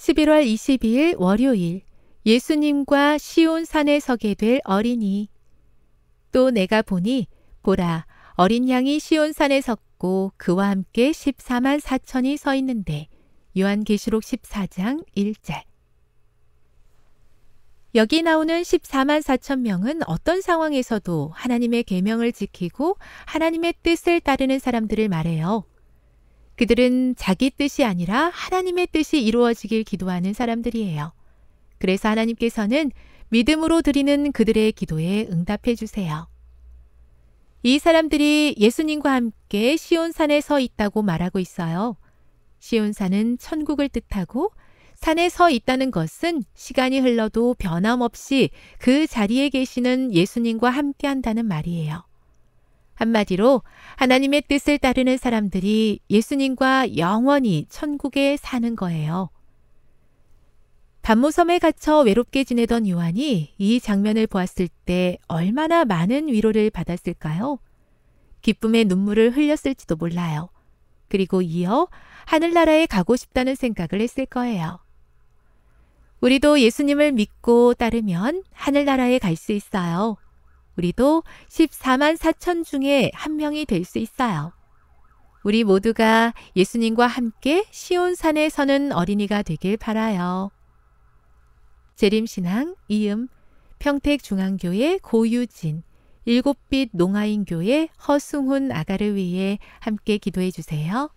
11월 22일 월요일 예수님과 시온산에 서게 될 어린이 또 내가 보니 보라 어린 양이 시온산에 섰고 그와 함께 14만 4천이 서 있는데 요한계시록 14장 1절 여기 나오는 14만 4천 명은 어떤 상황에서도 하나님의 계명을 지키고 하나님의 뜻을 따르는 사람들을 말해요. 그들은 자기 뜻이 아니라 하나님의 뜻이 이루어지길 기도하는 사람들이에요. 그래서 하나님께서는 믿음으로 드리는 그들의 기도에 응답해 주세요. 이 사람들이 예수님과 함께 시온산에 서 있다고 말하고 있어요. 시온산은 천국을 뜻하고 산에 서 있다는 것은 시간이 흘러도 변함없이 그 자리에 계시는 예수님과 함께 한다는 말이에요. 한마디로 하나님의 뜻을 따르는 사람들이 예수님과 영원히 천국에 사는 거예요. 반모섬에 갇혀 외롭게 지내던 요한이 이 장면을 보았을 때 얼마나 많은 위로를 받았을까요? 기쁨의 눈물을 흘렸을지도 몰라요. 그리고 이어 하늘나라에 가고 싶다는 생각을 했을 거예요. 우리도 예수님을 믿고 따르면 하늘나라에 갈 수 있어요. 우리도 14만 4천 중에 한 명이 될 수 있어요. 우리 모두가 예수님과 함께 시온산에 서는 어린이가 되길 바라요. 재림신앙 이음 평택중앙교회 고유진 일곱빛 농아인교회 허승훈 아가를 위해 함께 기도해 주세요.